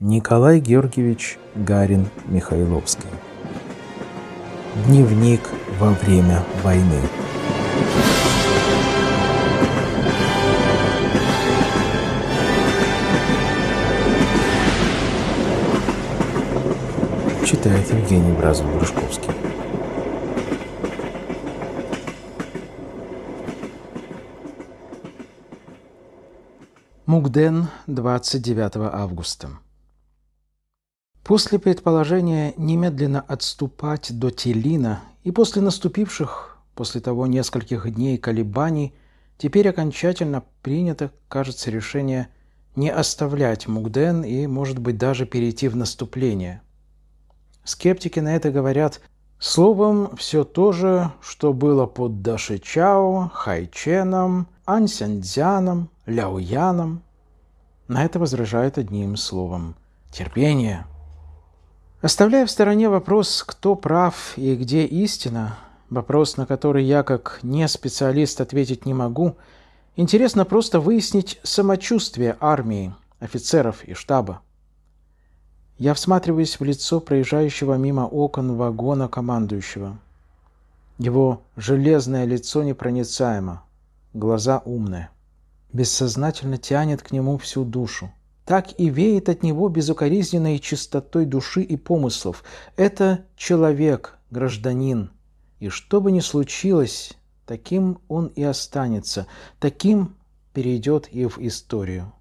Николай Георгиевич Гарин Михайловский. Дневник во время войны. Читает Евгений Бразов-Грушковский. Мукден, 29 августа. После предположения немедленно отступать до Телина и после наступивших, после того нескольких дней колебаний, теперь окончательно принято, кажется, решение не оставлять Мугден и, может быть, даже перейти в наступление. Скептики на это говорят словом все то же, что было под Дашичао, Хайченом, Ансянцзяном, Ляуяном. На это возражают одним словом – терпение – Оставляя в стороне вопрос, кто прав и где истина, вопрос, на который я как не специалист ответить не могу, интересно просто выяснить самочувствие армии, офицеров и штаба. Я всматриваюсь в лицо проезжающего мимо окон вагона командующего. Его железное лицо непроницаемо, глаза умные. Бессознательно тянет к нему всю душу так и веет от него безукоризненной чистотой души и помыслов. Это человек, гражданин. И что бы ни случилось, таким он и останется, таким перейдет и в историю.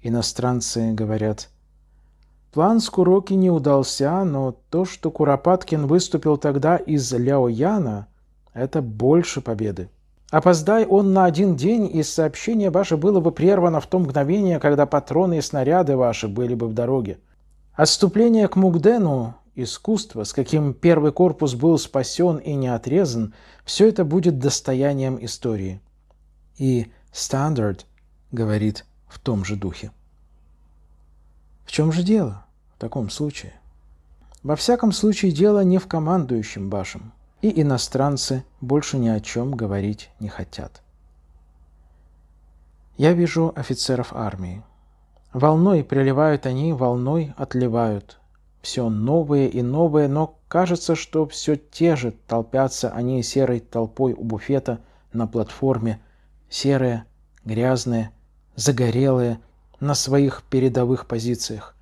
Иностранцы говорят, план Скуроки не удался, но то, что Куропаткин выступил тогда из Ляояна, это больше победы. Опоздай он на один день, и сообщение ваше было бы прервано в то мгновение, когда патроны и снаряды ваши были бы в дороге. Отступление к Мугдену, искусство, с каким первый корпус был спасен и не отрезан, все это будет достоянием истории. И Стандарт говорит в том же духе. В чем же дело в таком случае? Во всяком случае дело не в командующем вашем и иностранцы больше ни о чем говорить не хотят. Я вижу офицеров армии. Волной приливают они, волной отливают. Все новые и новые, но кажется, что все те же толпятся они серой толпой у буфета на платформе, серые, грязные, загорелые, на своих передовых позициях.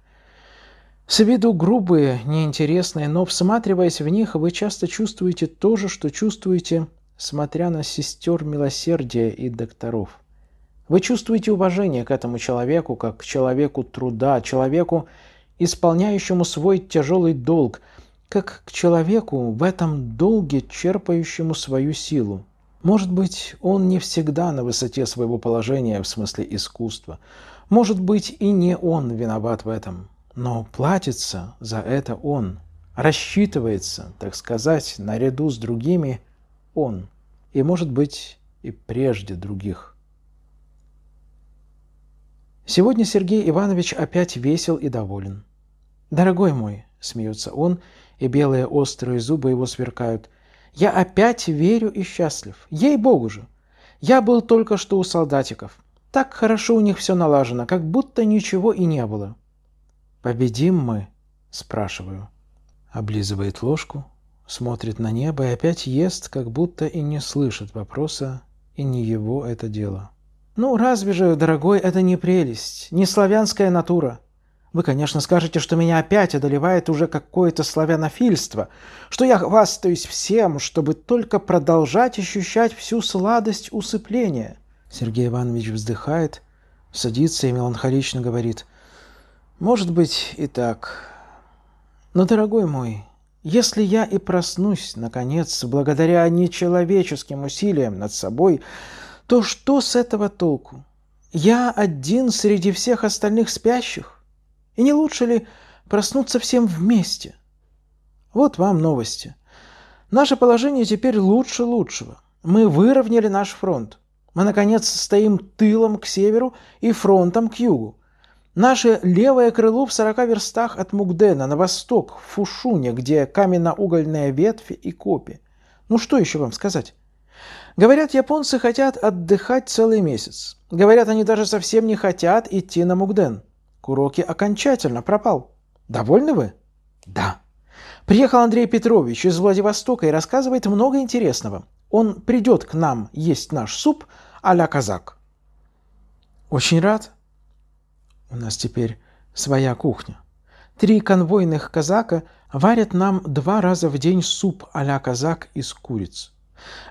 С виду грубые, неинтересные, но всматриваясь в них, вы часто чувствуете то же, что чувствуете, смотря на сестер милосердия и докторов. Вы чувствуете уважение к этому человеку, как к человеку труда, человеку, исполняющему свой тяжелый долг, как к человеку в этом долге, черпающему свою силу. Может быть, он не всегда на высоте своего положения в смысле искусства. Может быть, и не он виноват в этом но платится за это он, рассчитывается, так сказать, наряду с другими он, и, может быть, и прежде других. Сегодня Сергей Иванович опять весел и доволен. «Дорогой мой», — смеется он, и белые острые зубы его сверкают, — «я опять верю и счастлив. Ей-богу же! Я был только что у солдатиков. Так хорошо у них все налажено, как будто ничего и не было. «Победим мы?» – спрашиваю. Облизывает ложку, смотрит на небо и опять ест, как будто и не слышит вопроса, и не его это дело. «Ну, разве же, дорогой, это не прелесть, не славянская натура?» Вы, конечно, скажете, что меня опять одолевает уже какое-то славянофильство, что я хвастаюсь всем, чтобы только продолжать ощущать всю сладость усыпления. Сергей Иванович вздыхает, садится и меланхолично говорит – может быть и так. Но, дорогой мой, если я и проснусь, наконец, благодаря нечеловеческим усилиям над собой, то что с этого толку? Я один среди всех остальных спящих. И не лучше ли проснуться всем вместе? Вот вам новости. Наше положение теперь лучше лучшего. Мы выровняли наш фронт. Мы, наконец, стоим тылом к северу и фронтом к югу. Наше левое крыло в 40 верстах от Мугдена, на восток, в Фушуне, где каменно-угольная ветвь и копи. Ну что еще вам сказать? Говорят, японцы хотят отдыхать целый месяц. Говорят, они даже совсем не хотят идти на Мугден. Куроки окончательно пропал. Довольны вы? Да. Приехал Андрей Петрович из Владивостока и рассказывает много интересного. Он придет к нам есть наш суп а-ля казак. Очень рад. У нас теперь своя кухня. Три конвойных казака варят нам два раза в день суп а казак из куриц.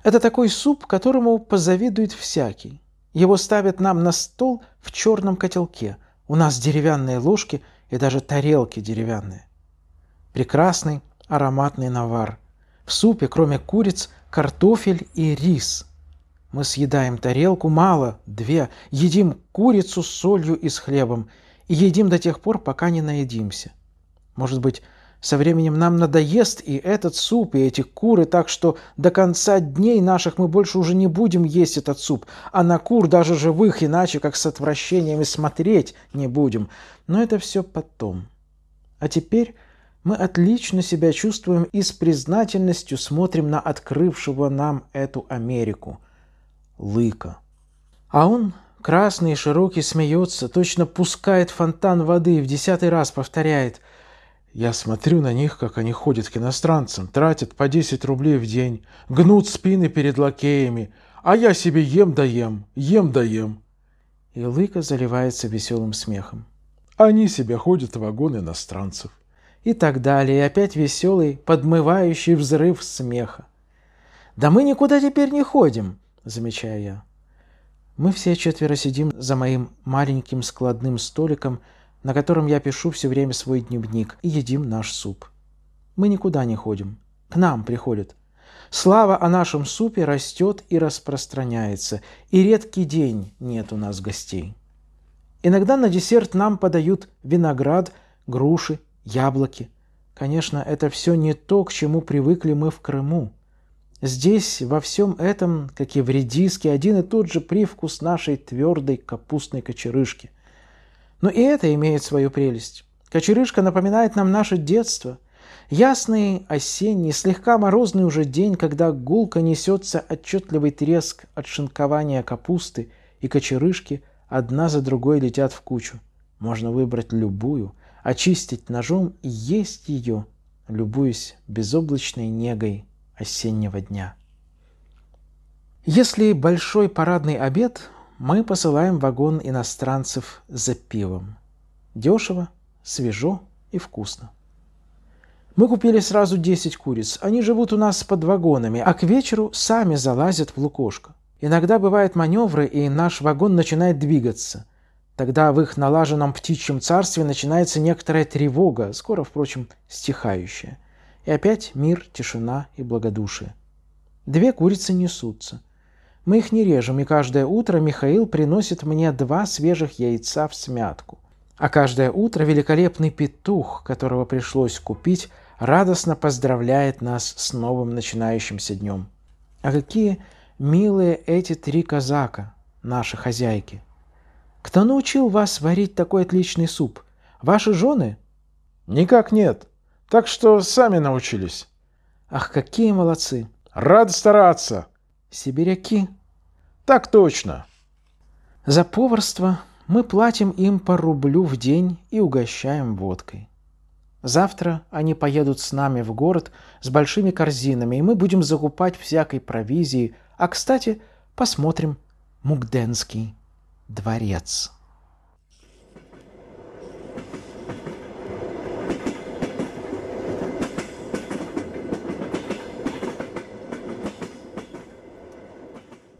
Это такой суп, которому позавидует всякий. Его ставят нам на стол в черном котелке. У нас деревянные ложки и даже тарелки деревянные. Прекрасный ароматный навар. В супе, кроме куриц, картофель и рис. Мы съедаем тарелку, мало, две, едим курицу с солью и с хлебом, и едим до тех пор, пока не наедимся. Может быть, со временем нам надоест и этот суп, и эти куры, так что до конца дней наших мы больше уже не будем есть этот суп, а на кур даже живых иначе, как с отвращением и смотреть не будем. Но это все потом. А теперь мы отлично себя чувствуем и с признательностью смотрим на открывшего нам эту Америку – лыка. А он, красный и широкий, смеется, точно пускает фонтан воды и в десятый раз повторяет. Я смотрю на них, как они ходят к иностранцам, тратят по 10 рублей в день, гнут спины перед лакеями, а я себе ем да ем, ем да ем. И Лыка заливается веселым смехом. Они себе ходят в вагон иностранцев. И так далее, и опять веселый, подмывающий взрыв смеха. Да мы никуда теперь не ходим замечаю я. Мы все четверо сидим за моим маленьким складным столиком, на котором я пишу все время свой дневник и едим наш суп. Мы никуда не ходим. К нам приходят. Слава о нашем супе растет и распространяется, и редкий день нет у нас гостей. Иногда на десерт нам подают виноград, груши, яблоки. Конечно, это все не то, к чему привыкли мы в Крыму. Здесь во всем этом, как и в редиске, один и тот же привкус нашей твердой капустной кочерышки. Но и это имеет свою прелесть. Кочерышка напоминает нам наше детство. Ясный осенний, слегка морозный уже день, когда гулко несется отчетливый треск от шинкования капусты, и кочерышки одна за другой летят в кучу. Можно выбрать любую, очистить ножом и есть ее, любуясь безоблачной негой осеннего дня. Если большой парадный обед, мы посылаем вагон иностранцев за пивом. Дешево, свежо и вкусно. Мы купили сразу 10 куриц. Они живут у нас под вагонами, а к вечеру сами залазят в лукошко. Иногда бывают маневры, и наш вагон начинает двигаться. Тогда в их налаженном птичьем царстве начинается некоторая тревога, скоро, впрочем, стихающая. И опять мир, тишина и благодушие. Две курицы несутся. Мы их не режем, и каждое утро Михаил приносит мне два свежих яйца в смятку. А каждое утро великолепный петух, которого пришлось купить, радостно поздравляет нас с новым начинающимся днем. А какие милые эти три казака, наши хозяйки. Кто научил вас варить такой отличный суп? Ваши жены? Никак нет, так что сами научились. Ах, какие молодцы! Рад стараться! Сибиряки! Так точно! За поварство мы платим им по рублю в день и угощаем водкой. Завтра они поедут с нами в город с большими корзинами, и мы будем закупать всякой провизии, а, кстати, посмотрим Мугденский дворец.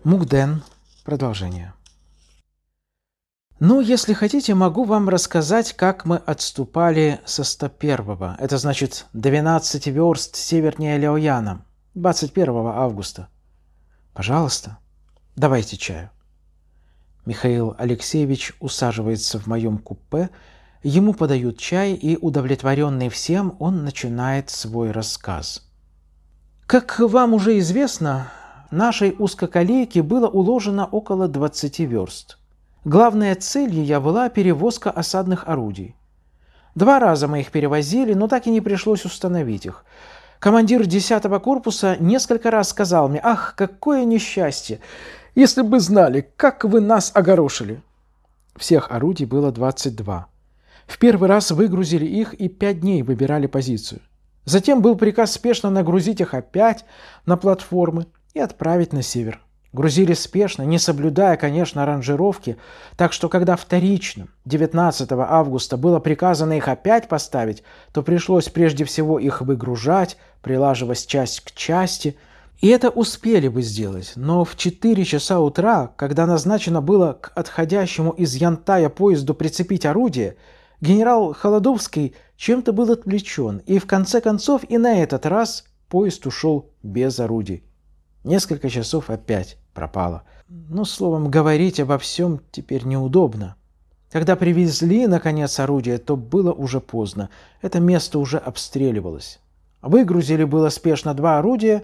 Мукден. Продолжение. Ну, если хотите, могу вам рассказать, как мы отступали со 101-го. Это значит 12 верст севернее Леояна, 21 августа. Пожалуйста, давайте чаю. Михаил Алексеевич усаживается в моем купе, ему подают чай, и, удовлетворенный всем, он начинает свой рассказ. Как вам уже известно, нашей узкоколейки было уложено около 20 верст. Главная цель я была перевозка осадных орудий. Два раза мы их перевозили, но так и не пришлось установить их. Командир 10-го корпуса несколько раз сказал мне, «Ах, какое несчастье! Если бы знали, как вы нас огорошили!» Всех орудий было 22. В первый раз выгрузили их и пять дней выбирали позицию. Затем был приказ спешно нагрузить их опять на платформы и отправить на север. Грузили спешно, не соблюдая, конечно, аранжировки, так что когда вторично, 19 августа, было приказано их опять поставить, то пришлось прежде всего их выгружать, прилаживать часть к части, и это успели бы сделать, но в 4 часа утра, когда назначено было к отходящему из Янтая поезду прицепить орудие, генерал Холодовский чем-то был отвлечен, и в конце концов и на этот раз поезд ушел без орудий. Несколько часов опять пропало. Ну, словом, говорить обо всем теперь неудобно. Когда привезли, наконец, орудие, то было уже поздно. Это место уже обстреливалось. Выгрузили было спешно два орудия,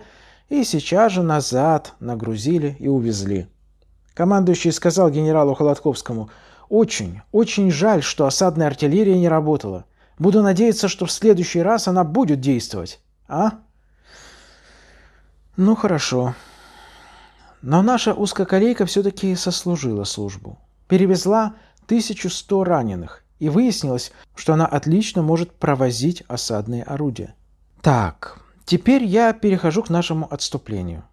и сейчас же назад нагрузили и увезли. Командующий сказал генералу Холодковскому, «Очень, очень жаль, что осадная артиллерия не работала. Буду надеяться, что в следующий раз она будет действовать. А?» Ну хорошо. Но наша узкоколейка все-таки сослужила службу. Перевезла 1100 раненых, и выяснилось, что она отлично может провозить осадные орудия. Так, теперь я перехожу к нашему отступлению.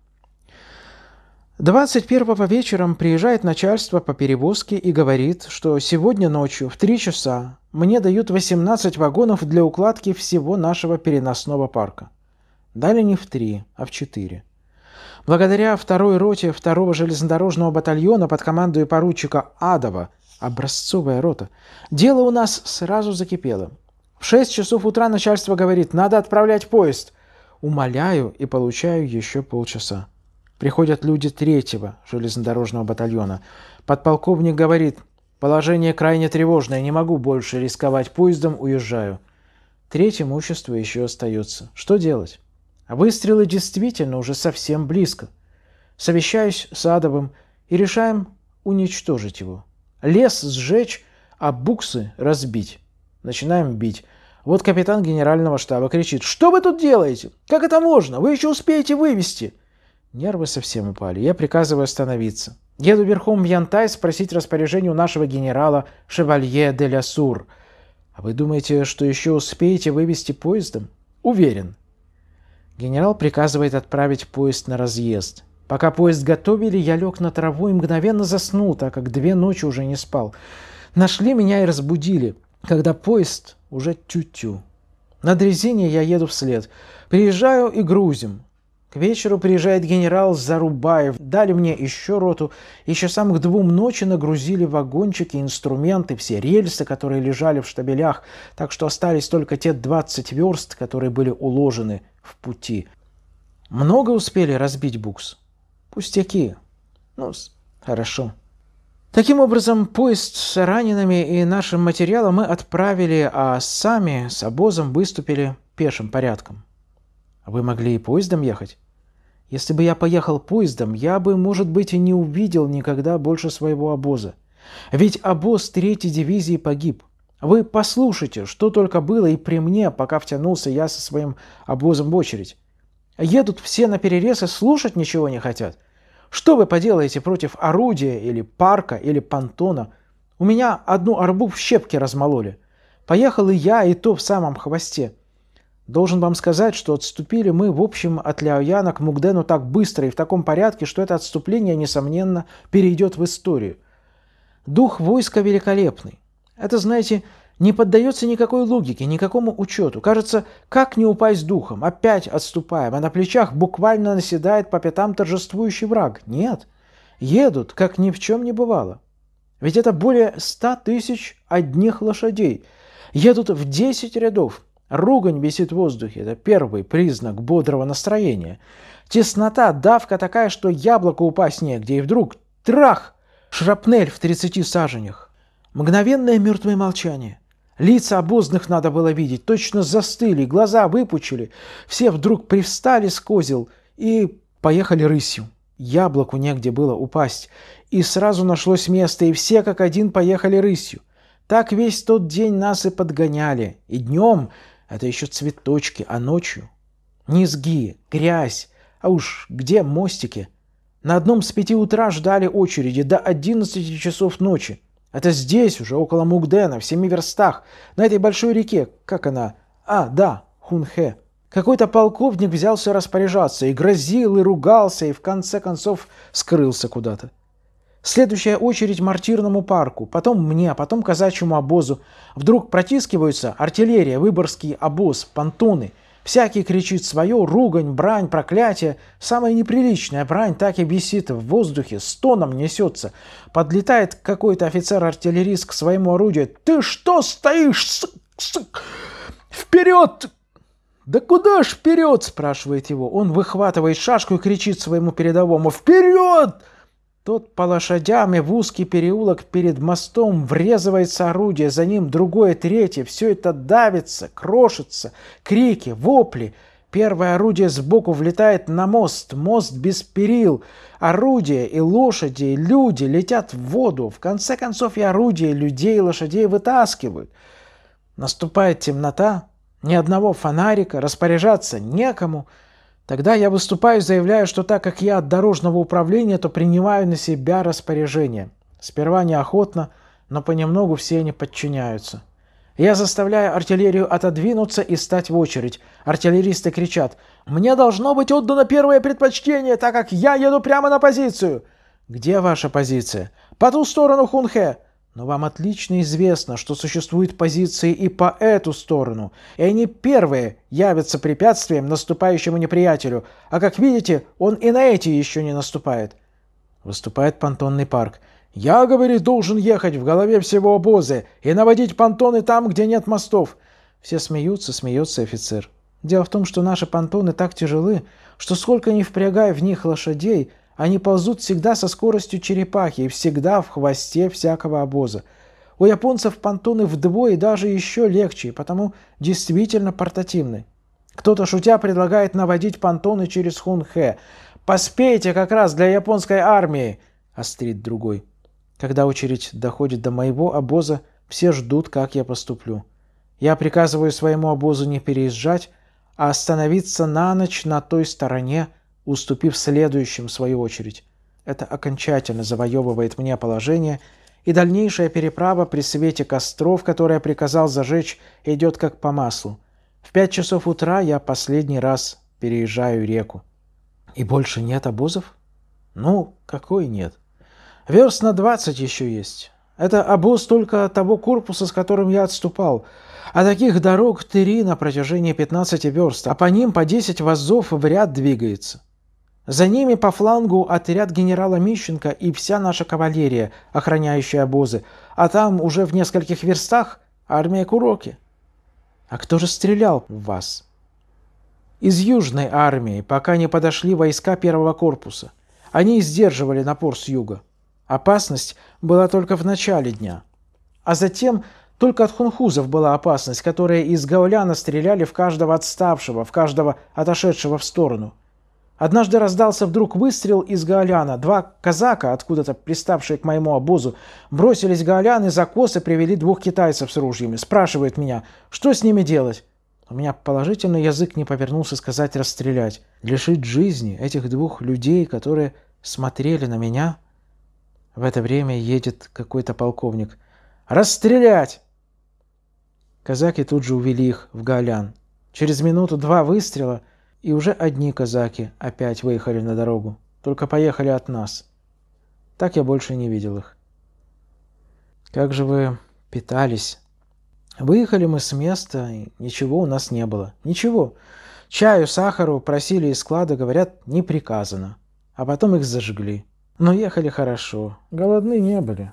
21-го вечером приезжает начальство по перевозке и говорит, что сегодня ночью в 3 часа мне дают 18 вагонов для укладки всего нашего переносного парка. Дали не в три, а в четыре. Благодаря второй роте второго железнодорожного батальона под командой поручика Адова, образцовая рота, дело у нас сразу закипело. В 6 часов утра начальство говорит, надо отправлять поезд. Умоляю и получаю еще полчаса. Приходят люди третьего железнодорожного батальона. Подполковник говорит, положение крайне тревожное, не могу больше рисковать поездом, уезжаю. Треть имущества еще остается. Что делать? А выстрелы действительно уже совсем близко. Совещаюсь с Адовым и решаем уничтожить его. Лес сжечь, а буксы разбить. Начинаем бить. Вот капитан генерального штаба кричит. «Что вы тут делаете? Как это можно? Вы еще успеете вывести!» Нервы совсем упали. Я приказываю остановиться. Еду верхом в Янтай спросить распоряжение у нашего генерала Шевалье де Ля Сур. «А вы думаете, что еще успеете вывести поездом?» «Уверен. Генерал приказывает отправить поезд на разъезд. Пока поезд готовили, я лег на траву и мгновенно заснул, так как две ночи уже не спал. Нашли меня и разбудили, когда поезд уже тю-тю. На дрезине я еду вслед. Приезжаю и грузим. К вечеру приезжает генерал Зарубаев. Дали мне еще роту. Еще самых двум ночи нагрузили вагончики, инструменты, все рельсы, которые лежали в штабелях, так что остались только те 20 верст, которые были уложены в пути. Много успели разбить букс? Пустяки. Ну, хорошо. Таким образом, поезд с ранеными и нашим материалом мы отправили, а сами с обозом выступили пешим порядком. Вы могли и поездом ехать? Если бы я поехал поездом, я бы, может быть, и не увидел никогда больше своего обоза. Ведь обоз третьей дивизии погиб. Вы послушайте, что только было и при мне, пока втянулся я со своим обозом в очередь. Едут все на перерез и слушать ничего не хотят. Что вы поделаете против орудия или парка или понтона? У меня одну арбу в щепки размололи. Поехал и я, и то в самом хвосте. Должен вам сказать, что отступили мы, в общем, от Ляояна к Мугдену так быстро и в таком порядке, что это отступление, несомненно, перейдет в историю. Дух войска великолепный. Это, знаете, не поддается никакой логике, никакому учету. Кажется, как не упасть духом? Опять отступаем, а на плечах буквально наседает по пятам торжествующий враг. Нет, едут, как ни в чем не бывало. Ведь это более ста тысяч одних лошадей. Едут в десять рядов. Ругань висит в воздухе. Это первый признак бодрого настроения. Теснота, давка такая, что яблоко упасть негде. И вдруг трах! Шрапнель в тридцати саженях. Мгновенное мертвое молчание. Лица обозных надо было видеть, точно застыли, глаза выпучили. Все вдруг привстали с козел и поехали рысью. Яблоку негде было упасть, и сразу нашлось место, и все как один поехали рысью. Так весь тот день нас и подгоняли. И днем — это еще цветочки, а ночью — низги, грязь, а уж где мостики? На одном с пяти утра ждали очереди до одиннадцати часов ночи. Это здесь уже, около Мугдена, в семи верстах, на этой большой реке. Как она? А, да, Хунхе. Какой-то полковник взялся распоряжаться и грозил, и ругался, и в конце концов скрылся куда-то. Следующая очередь мартирному парку, потом мне, потом казачьему обозу. Вдруг протискиваются артиллерия, выборский обоз, понтоны – Всякий кричит свое, ругань, брань, проклятие. Самая неприличная брань так и бесит в воздухе, стоном несется. Подлетает какой-то офицер-артиллерист к своему орудию. «Ты что стоишь, сык, сык? Вперед!» «Да куда ж вперед?» – спрашивает его. Он выхватывает шашку и кричит своему передовому. «Вперед!» Тот по лошадям и в узкий переулок перед мостом врезывается орудие, за ним другое, третье. Все это давится, крошится, крики, вопли. Первое орудие сбоку влетает на мост, мост без перил. орудие и лошади, и люди летят в воду. В конце концов и орудие, и людей, и лошадей вытаскивают. Наступает темнота, ни одного фонарика, распоряжаться некому – Тогда я выступаю и заявляю, что так как я от дорожного управления, то принимаю на себя распоряжение. Сперва неохотно, но понемногу все они подчиняются. Я заставляю артиллерию отодвинуться и стать в очередь. Артиллеристы кричат «Мне должно быть отдано первое предпочтение, так как я еду прямо на позицию!» «Где ваша позиция?» «По ту сторону Хунхэ!» Но вам отлично известно, что существуют позиции и по эту сторону, и они первые явятся препятствием наступающему неприятелю, а как видите, он и на эти еще не наступает. Выступает понтонный парк. «Я, — говорит, — должен ехать в голове всего обозы и наводить понтоны там, где нет мостов». Все смеются, смеется офицер. Дело в том, что наши понтоны так тяжелы, что сколько ни впрягай в них лошадей, они ползут всегда со скоростью черепахи и всегда в хвосте всякого обоза. У японцев понтоны вдвое даже еще легче, потому действительно портативны. Кто-то, шутя, предлагает наводить понтоны через Хунхэ. «Поспейте как раз для японской армии!» – острит другой. Когда очередь доходит до моего обоза, все ждут, как я поступлю. Я приказываю своему обозу не переезжать, а остановиться на ночь на той стороне, уступив следующим в свою очередь. Это окончательно завоевывает мне положение, и дальнейшая переправа при свете костров, которые я приказал зажечь, идет как по маслу. В пять часов утра я последний раз переезжаю реку. И больше нет обозов? Ну, какой нет? Верст на двадцать еще есть. Это обоз только того корпуса, с которым я отступал. А таких дорог три на протяжении 15 верст, а по ним по 10 вазов в ряд двигается. За ними по флангу отряд генерала Мищенко и вся наша кавалерия, охраняющая обозы, а там уже в нескольких верстах армия Куроки. А кто же стрелял в вас? Из южной армии, пока не подошли войска первого корпуса. Они сдерживали напор с юга. Опасность была только в начале дня. А затем только от хунхузов была опасность, которые из гауляна стреляли в каждого отставшего, в каждого отошедшего в сторону – Однажды раздался вдруг выстрел из Гаоляна. Два казака, откуда-то приставшие к моему обозу, бросились Гаолян и за косы привели двух китайцев с ружьями. Спрашивают меня, что с ними делать? У меня положительно язык не повернулся сказать расстрелять. Лишить жизни этих двух людей, которые смотрели на меня. В это время едет какой-то полковник. «Расстрелять!» Казаки тут же увели их в Гаолян. Через минуту два выстрела — и уже одни казаки опять выехали на дорогу, только поехали от нас. Так я больше не видел их. Как же вы питались? Выехали мы с места, и ничего у нас не было. Ничего. Чаю, сахару просили из склада, говорят, не приказано. А потом их зажгли. Но ехали хорошо, голодны не были.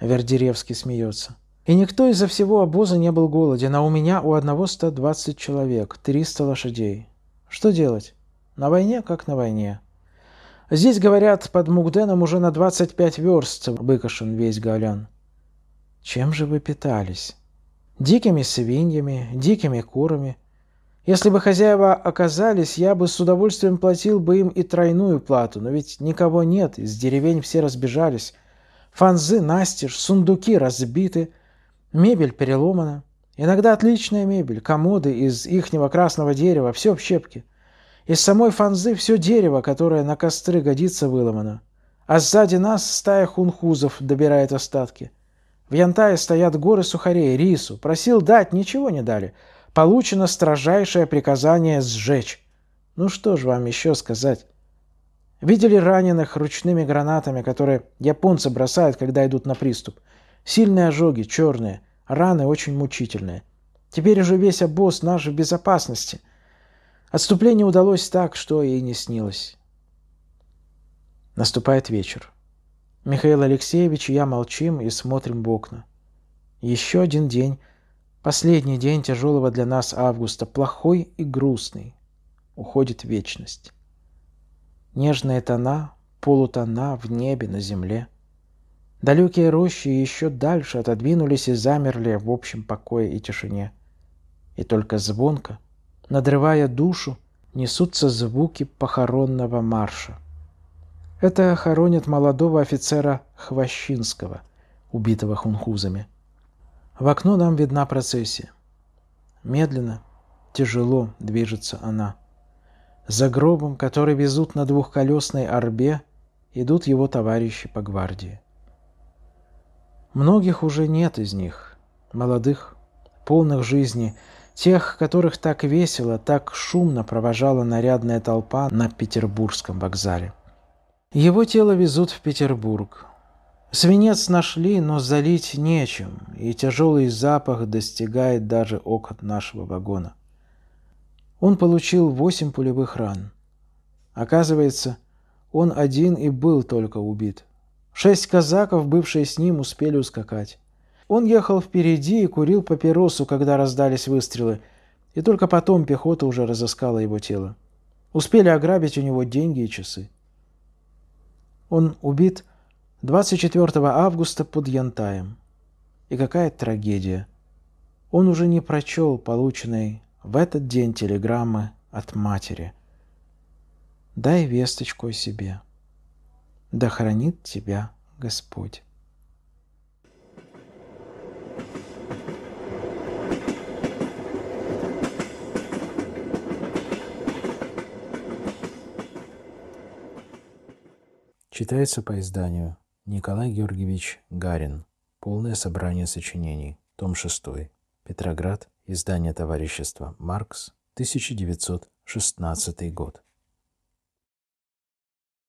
Вердеревский смеется. И никто из-за всего обоза не был голоден, а у меня у одного 120 человек, 300 лошадей. Что делать? На войне, как на войне. Здесь, говорят, под Мугденом уже на 25 верст выкошен весь Галян. Чем же вы питались? Дикими свиньями, дикими курами. Если бы хозяева оказались, я бы с удовольствием платил бы им и тройную плату, но ведь никого нет, из деревень все разбежались. Фанзы настежь, сундуки разбиты, мебель переломана. Иногда отличная мебель, комоды из ихнего красного дерева, все в щепке. Из самой фанзы все дерево, которое на костры годится, выломано. А сзади нас стая хунхузов добирает остатки. В Янтае стоят горы сухарей, рису. Просил дать, ничего не дали. Получено строжайшее приказание сжечь. Ну что ж вам еще сказать? Видели раненых ручными гранатами, которые японцы бросают, когда идут на приступ. Сильные ожоги, черные. Раны очень мучительные. Теперь уже весь обоз наш в безопасности. Отступление удалось так, что и не снилось. Наступает вечер. Михаил Алексеевич и я молчим и смотрим в окна. Еще один день, последний день тяжелого для нас августа, плохой и грустный. Уходит вечность. Нежные тона, полутона в небе, на земле — Далекие рощи еще дальше отодвинулись и замерли в общем покое и тишине. И только звонко, надрывая душу, несутся звуки похоронного марша. Это хоронят молодого офицера Хвощинского, убитого хунхузами. В окно нам видна процессия. Медленно, тяжело движется она. За гробом, который везут на двухколесной орбе, идут его товарищи по гвардии. Многих уже нет из них, молодых, полных жизни, тех, которых так весело, так шумно провожала нарядная толпа на петербургском вокзале. Его тело везут в Петербург. Свинец нашли, но залить нечем, и тяжелый запах достигает даже окон нашего вагона. Он получил восемь пулевых ран. Оказывается, он один и был только убит. Шесть казаков, бывшие с ним, успели ускакать. Он ехал впереди и курил папиросу, когда раздались выстрелы, и только потом пехота уже разыскала его тело. Успели ограбить у него деньги и часы. Он убит 24 августа под Янтаем. И какая трагедия. Он уже не прочел полученной в этот день телеграммы от матери. Дай весточку о себе. Да хранит тебя Господь. Читается по изданию Николай Георгиевич Гарин. Полное собрание сочинений. Том 6. Петроград. Издание товарищества «Маркс», 1916 год.